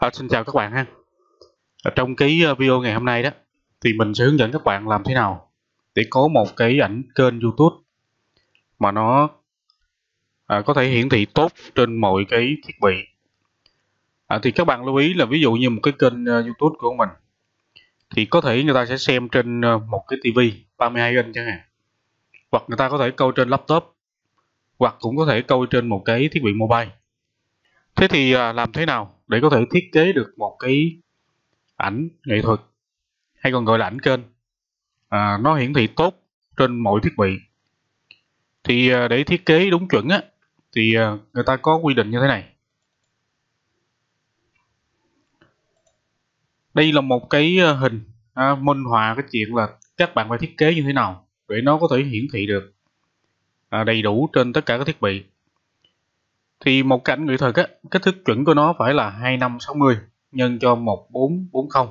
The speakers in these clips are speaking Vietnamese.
À, xin chào các bạn ha. Ở ờ, trong cái ờ, video ngày hôm nay đó thì mình sẽ hướng dẫn các bạn làm thế nào để có một cái ảnh kênh YouTube mà nó à, có thể hiển thị tốt trên mọi cái thiết bị. À, thì các bạn lưu ý là ví dụ như một cái kênh YouTube của mình thì có thể người ta sẽ xem trên một cái tivi 32 inch chẳng hạn. Hoặc người ta có thể coi trên laptop hoặc cũng có thể coi trên một cái thiết bị mobile. Thế thì à, làm thế nào để có thể thiết kế được một cái ảnh nghệ thuật hay còn gọi là ảnh kênh à, nó hiển thị tốt trên mọi thiết bị thì à, để thiết kế đúng chuẩn á thì à, người ta có quy định như thế này đây là một cái à, hình à, minh họa cái chuyện là các bạn phải thiết kế như thế nào để nó có thể hiển thị được à, đầy đủ trên tất cả các thiết bị thì một cảnh nghệ thuật á, kích thước chuẩn của nó phải là 2560 nhân cho 1440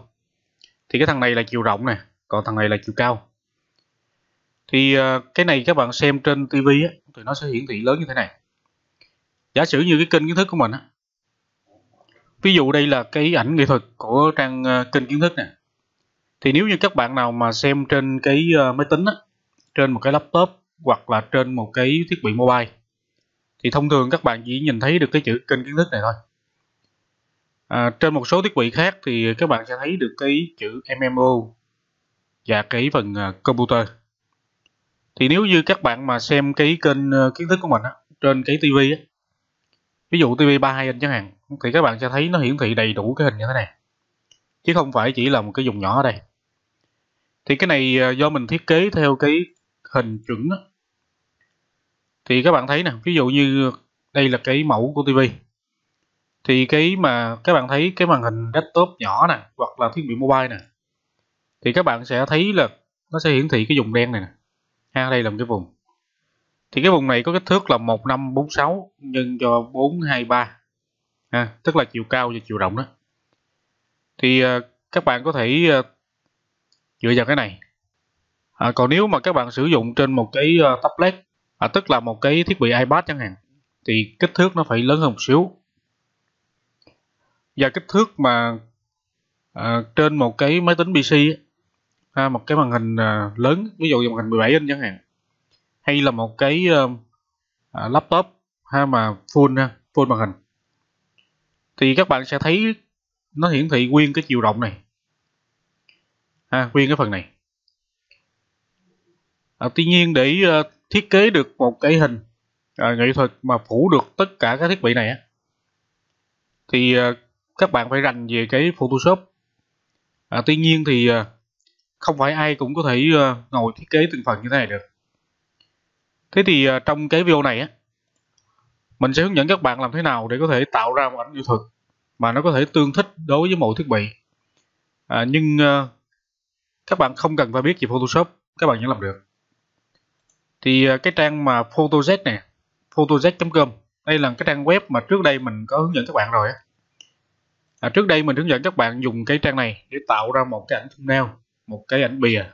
thì cái thằng này là chiều rộng nè còn thằng này là chiều cao thì ờ, cái này các bạn xem trên TV á, thì nó sẽ hiển thị lớn như thế này giả sử như cái kênh kiến thức của mình á, ví dụ đây là cái ảnh nghệ thuật của trang ờ, kênh kiến thức nè thì nếu như các bạn nào mà xem trên cái ờ, máy tính á, trên một cái laptop hoặc là trên một cái thiết bị mobile thì thông thường các bạn chỉ nhìn thấy được cái chữ kênh kiến thức này thôi à, trên một số thiết bị khác thì các bạn sẽ thấy được cái chữ MMO và cái phần à, computer thì nếu như các bạn mà xem cái kênh ờ, kiến thức của mình á, trên cái TV á, ví dụ TV 32 inch chẳng hạn thì các bạn sẽ thấy nó hiển thị đầy đủ cái hình như thế này chứ không phải chỉ là một cái vùng nhỏ ở đây thì cái này ờ, do mình thiết kế theo cái hình chuẩn á, thì các bạn thấy nè ví dụ như đây là cái mẫu của tivi thì cái mà các bạn thấy cái màn hình desktop nhỏ nè hoặc là thiết bị mobile nè thì các bạn sẽ thấy là nó sẽ hiển thị cái vùng đen này nè ha đây là một cái vùng thì cái vùng này có kích thước là 1546 nhân cho 423 ha, tức là chiều cao và chiều rộng đó thì uh, các bạn có thể uh, dựa vào cái này à, còn nếu mà các bạn sử dụng trên một cái uh, tablet à, tức là một cái thiết bị iPad chẳng hạn thì kích thước nó phải lớn hơn một xíu và kích thước mà à, trên một cái máy tính PC ấy, một cái màn hình à, lớn ví dụ màn hình 17 inch chẳng hạn hay là một cái ờ, à, laptop ha mà full ha, full màn hình thì các bạn sẽ thấy nó hiển thị nguyên cái chiều rộng này ha, nguyên cái phần này à, tuy nhiên để uh, thiết kế được một cái hình à, nghệ thuật mà phủ được tất cả các thiết bị này á thì à, các bạn phải rành về cái Photoshop à, tuy nhiên thì à, không phải ai cũng có thể à, ngồi thiết kế từng phần như thế này được thế thì à, trong cái video này á mình sẽ hướng dẫn các bạn làm thế nào để có thể tạo ra một ảnh nghệ thuật mà nó có thể tương thích đối với mọi thiết bị à, nhưng à, các bạn không cần phải biết gì Photoshop các bạn vẫn làm được thì à, cái trang mà photojet này photojet.com đây là cái trang web mà trước đây mình có hướng dẫn các bạn rồi à, trước đây mình hướng dẫn các bạn dùng cái trang này để tạo ra một cái ảnh thumbnail một cái ảnh bìa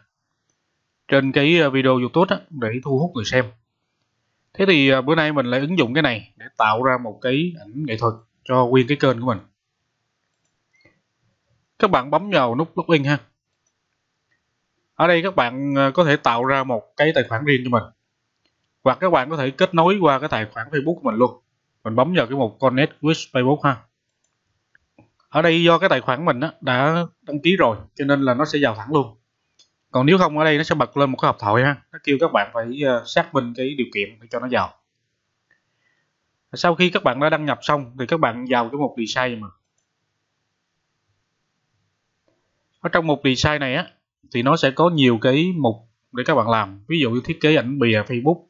trên cái à, video youtube á, để thu hút người xem thế thì à, bữa nay mình lại ứng dụng cái này để tạo ra một cái ảnh nghệ thuật cho nguyên cái kênh của mình các bạn bấm vào nút login ha ở đây các bạn có thể tạo ra một cái tài khoản riêng cho mình hoặc các bạn có thể kết nối qua cái tài khoản Facebook của mình luôn mình bấm vào cái mục Connect with Facebook ha ở đây do cái tài khoản mình đã đăng ký rồi cho nên là nó sẽ vào thẳng luôn còn nếu không ở đây nó sẽ bật lên một cái hộp thoại ha nó kêu các bạn phải ờ, xác minh cái điều kiện để cho nó vào sau khi các bạn đã đăng nhập xong thì các bạn vào cái mục design mà ở trong mục design này á thì nó sẽ có nhiều cái mục để các bạn làm ví dụ như thiết kế ảnh bìa facebook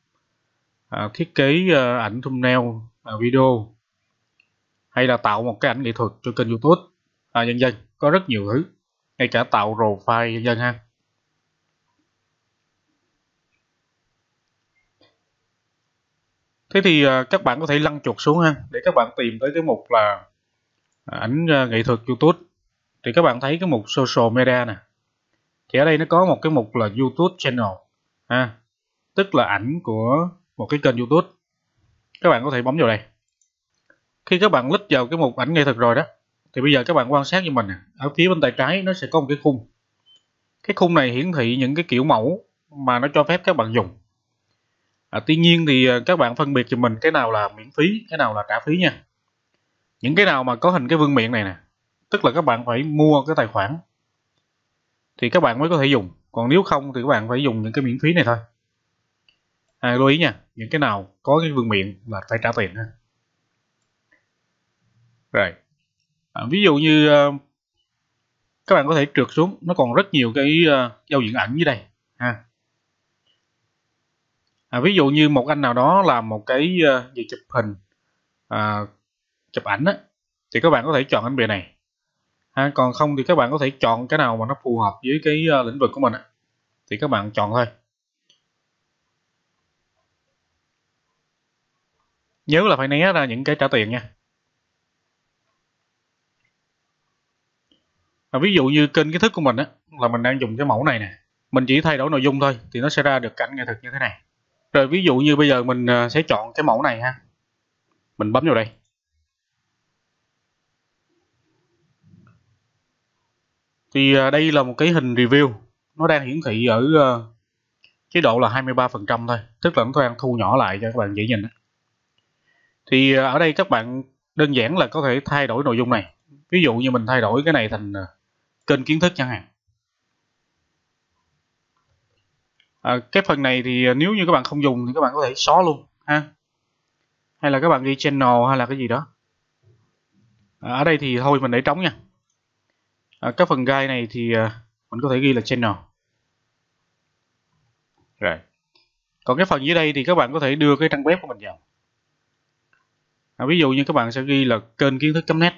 À, thiết kế ờ, ảnh thumbnail à, video hay là tạo một cái ảnh nghệ thuật cho kênh youtube à, dân dân có rất nhiều thứ ngay cả tạo profile dân dân ha thế thì ờ, các bạn có thể lăn chuột xuống ha để các bạn tìm tới cái mục là à, ảnh ờ, nghệ thuật youtube thì các bạn thấy cái mục social media nè thì ở đây nó có một cái mục là youtube channel ha tức là ảnh của một cái kênh youtube các bạn có thể bấm vào đây khi các bạn click vào cái mục ảnh nghệ thuật rồi đó thì bây giờ các bạn quan sát cho mình ở phía bên tay trái nó sẽ có một cái khung cái khung này hiển thị những cái kiểu mẫu mà nó cho phép các bạn dùng à, tuy nhiên thì à, các bạn phân biệt cho mình cái nào là miễn phí cái nào là trả phí nha những cái nào mà có hình cái vương miện này nè tức là các bạn phải mua cái tài khoản thì các bạn mới có thể dùng còn nếu không thì các bạn phải dùng những cái miễn phí này thôi à, lưu ý nha những cái nào có cái vương miện là phải trả tiền ha rồi à, ví dụ như uh, các bạn có thể trượt xuống nó còn rất nhiều cái uh, giao diện ảnh dưới đây ha à, ví dụ như một anh nào đó làm một cái uh, ờ, về chụp hình uh, chụp ảnh á thì các bạn có thể chọn anh bề này ha, còn không thì các bạn có thể chọn cái nào mà nó phù hợp với cái uh, lĩnh vực của mình á. thì các bạn chọn thôi nhớ là phải né ra những cái trả tiền nha và ví dụ như kênh kiến thức của mình á là mình đang dùng cái mẫu này nè mình chỉ thay đổi nội dung thôi thì nó sẽ ra được cảnh nghệ thuật như thế này rồi ví dụ như bây giờ mình à, sẽ chọn cái mẫu này ha mình bấm vào đây thì à, đây là một cái hình review nó đang hiển thị ở à, chế độ là 23% thôi tức là nó đang thu nhỏ lại cho các bạn dễ nhìn đó thì ờ, ở đây các bạn đơn giản là có thể thay đổi nội dung này ví dụ như mình thay đổi cái này thành ờ, kênh kiến thức chẳng hạn à, cái phần này thì ờ, nếu như các bạn không dùng thì các bạn có thể xóa luôn ha hay là các bạn ghi channel hay là cái gì đó à, ở đây thì thôi mình để trống nha à, các phần gai này thì mình có thể ghi là channel rồi còn cái phần dưới đây thì các bạn có thể đưa cái trang web của mình vào à, ví dụ như các bạn sẽ ghi là kênh kiến thức net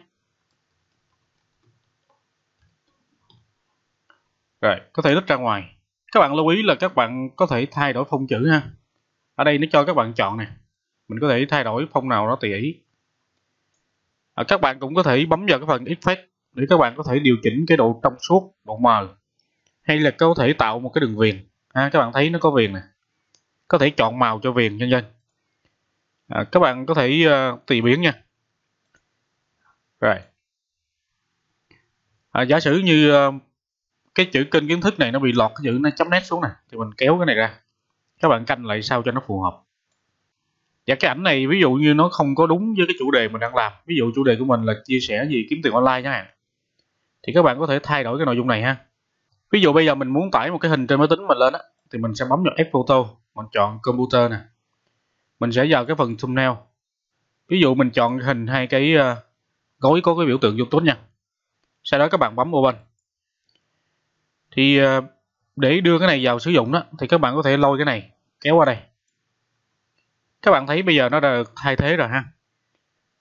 rồi có thể lít ra ngoài các bạn lưu ý là các bạn có thể thay đổi phông chữ ha ở đây nó cho các bạn chọn nè mình có thể thay đổi phông nào đó tùy ý à, các bạn cũng có thể bấm vào cái phần effect để các bạn có thể điều chỉnh cái độ trong suốt độ mờ hay là có thể tạo một cái đường viền ha, à, các bạn thấy nó có viền nè có thể chọn màu cho viền nhân dân à, các bạn có thể uh, tùy biến nha rồi à, giả sử như uh, cái chữ kênh kiến thức này nó bị lọt cái chữ nó chấm nét xuống này thì mình kéo cái này ra các bạn canh lại sao cho nó phù hợp và cái ảnh này ví dụ như nó không có đúng với cái chủ đề mình đang làm ví dụ chủ đề của mình là chia sẻ gì kiếm tiền online chẳng hạn thì các bạn có thể thay đổi cái nội dung này ha ví dụ bây giờ mình muốn tải một cái hình trên máy tính mình lên á thì mình sẽ bấm vào F photo mình chọn computer nè mình sẽ vào cái phần thumbnail ví dụ mình chọn hình hai cái ờ, gói có cái biểu tượng youtube nha sau đó các bạn bấm open thì ờ, để đưa cái này vào sử dụng đó thì các bạn có thể lôi cái này kéo qua đây các bạn thấy bây giờ nó đã thay thế rồi ha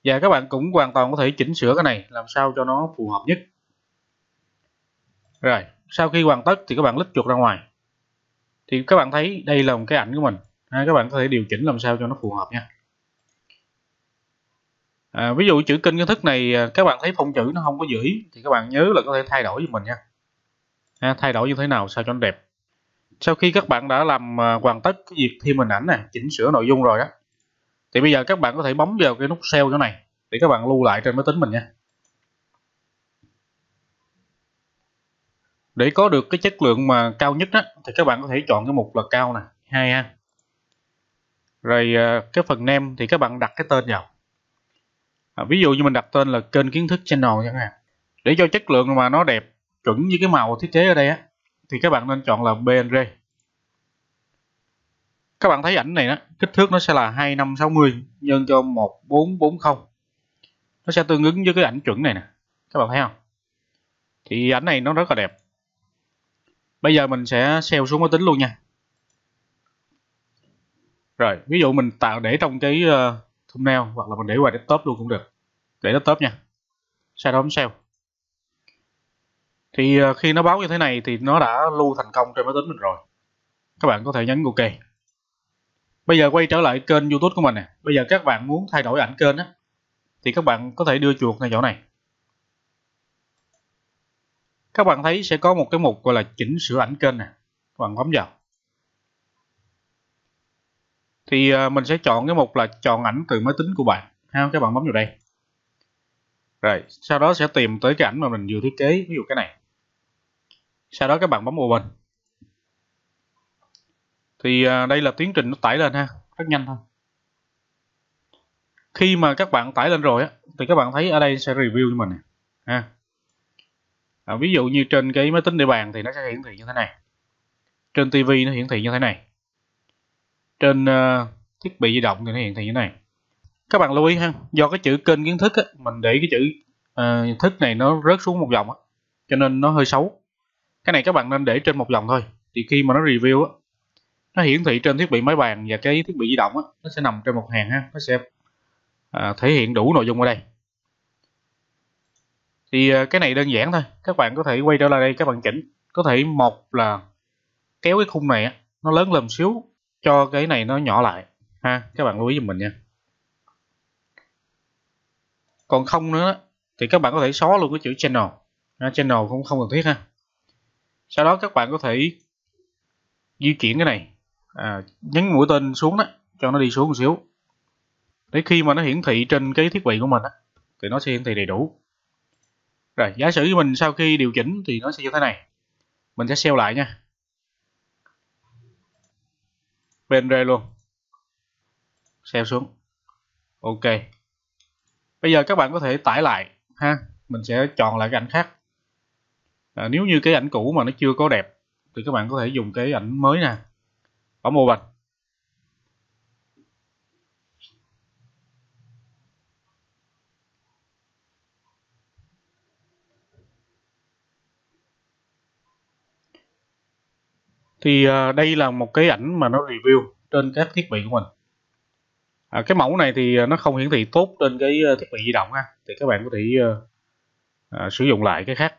và các bạn cũng hoàn toàn có thể chỉnh sửa cái này làm sao cho nó phù hợp nhất rồi sau khi hoàn tất thì các bạn lít chuột ra ngoài thì các bạn thấy đây là một cái ảnh của mình à, các bạn có thể điều chỉnh làm sao cho nó phù hợp nha à, ví dụ chữ kinh kiến thức này à, các bạn thấy phông chữ nó không có giữ thì các bạn nhớ là có thể thay đổi cho mình nha à, thay đổi như thế nào sao cho nó đẹp sau khi các bạn đã làm à, hoàn tất cái việc thêm hình ảnh này chỉnh sửa nội dung rồi đó thì bây giờ các bạn có thể bấm vào cái nút save chỗ này để các bạn lưu lại trên máy tính mình nha để có được cái chất lượng mà cao nhất á, thì các bạn có thể chọn cái mục là cao nè hai ha rồi ờ, cái phần nem thì các bạn đặt cái tên vào à, ví dụ như mình đặt tên là kênh kiến thức channel chẳng hạn để cho chất lượng mà nó đẹp chuẩn như cái màu thiết kế ở đây á thì các bạn nên chọn là PNG các bạn thấy ảnh này đó kích thước nó sẽ là 2560 nhân cho 1440 nó sẽ tương ứng với cái ảnh chuẩn này nè các bạn thấy không thì ảnh này nó rất là đẹp bây giờ mình sẽ xeo xuống máy tính luôn nha rồi ví dụ mình tạo để trong cái uh, thumbnail hoặc là mình để ngoài desktop luôn cũng được để desktop nha sau đó bấm save thì uh, khi nó báo như thế này thì nó đã lưu thành công trên máy tính mình rồi các bạn có thể nhấn ok bây giờ quay trở lại kênh youtube của mình nè bây giờ các bạn muốn thay đổi ảnh kênh á thì các bạn có thể đưa chuột này chỗ này các bạn thấy sẽ có một cái mục gọi là chỉnh sửa ảnh kênh nè các bạn bấm vào thì à, mình sẽ chọn cái mục là chọn ảnh từ máy tính của bạn ha các bạn bấm vào đây rồi sau đó sẽ tìm tới cái ảnh mà mình vừa thiết kế ví dụ cái này sau đó các bạn bấm open thì à, đây là tiến trình nó tải lên ha rất nhanh thôi khi mà các bạn tải lên rồi á thì các bạn thấy ở đây sẽ review cho mình ha à, ví dụ như trên cái máy tính địa bàn thì nó sẽ hiển thị như thế này trên tivi nó hiển thị như thế này trên ờ, thiết bị di động thì nó hiện thị như này các bạn lưu ý ha do cái chữ kênh kiến thức á, mình để cái chữ uh, thức này nó rớt xuống một dòng á, cho nên nó hơi xấu cái này các bạn nên để trên một dòng thôi thì khi mà nó review á, nó hiển thị trên thiết bị máy bàn và cái thiết bị di động á, nó sẽ nằm trên một hàng ha nó sẽ uh, thể hiện đủ nội dung ở đây thì uh, cái này đơn giản thôi các bạn có thể quay trở lại đây các bạn chỉnh có thể một là kéo cái khung này á, nó lớn lên một xíu cho cái này nó nhỏ lại ha các bạn lưu ý giùm mình nha còn không nữa thì các bạn có thể xóa luôn cái chữ channel ha, channel cũng không cần thiết ha sau đó các bạn có thể di chuyển cái này à, nhấn mũi tên xuống đó cho nó đi xuống một xíu để khi mà nó hiển thị trên cái thiết bị của mình thì nó sẽ hiển thị đầy đủ rồi giả sử mình sau khi điều chỉnh thì nó sẽ như thế này mình sẽ sell lại nha bên luôn xem xuống ok bây giờ các bạn có thể tải lại ha mình sẽ chọn lại cái ảnh khác à, nếu như cái ảnh cũ mà nó chưa có đẹp thì các bạn có thể dùng cái ảnh mới nè ở mô bạch thì à, đây là một cái ảnh mà nó review trên các thiết bị của mình à, cái mẫu này thì à, nó không hiển thị tốt trên cái à, thiết bị di động ha thì các bạn có thể à, sử dụng lại cái khác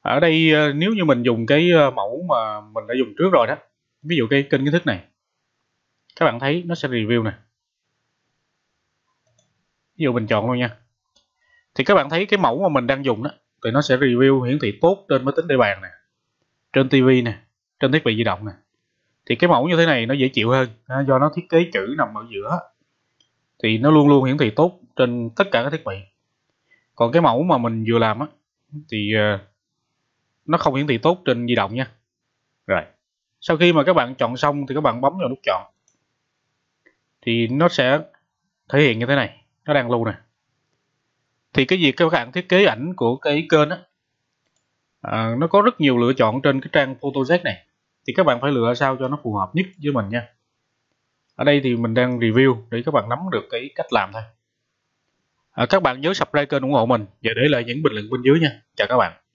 ở đây nếu như mình dùng cái mẫu mà mình đã dùng trước rồi đó ví dụ cái kênh kiến thức này các bạn thấy nó sẽ review này ví dụ mình chọn luôn nha thì các bạn thấy cái mẫu mà mình đang dùng đó thì nó sẽ review hiển thị tốt trên máy tính địa bàn này trên TV nè trên thiết bị di động nè thì cái mẫu như thế này nó dễ chịu hơn do nó thiết kế chữ nằm ở giữa thì nó luôn luôn hiển thị tốt trên tất cả các thiết bị còn cái mẫu mà mình vừa làm á thì ờ, nó không hiển thị tốt trên di động nha rồi sau khi mà các bạn chọn xong thì các bạn bấm vào nút chọn thì nó sẽ thể hiện như thế này nó đang lưu nè thì cái việc các bạn thiết kế ảnh của cái kênh á À, nó có rất nhiều lựa chọn trên cái trang Photoset này thì các bạn phải lựa sao cho nó phù hợp nhất với mình nha ở đây thì mình đang review để các bạn nắm được cái cách làm thôi à, các bạn nhớ subscribe kênh ủng hộ mình và để lại những bình luận bên dưới nha chào các bạn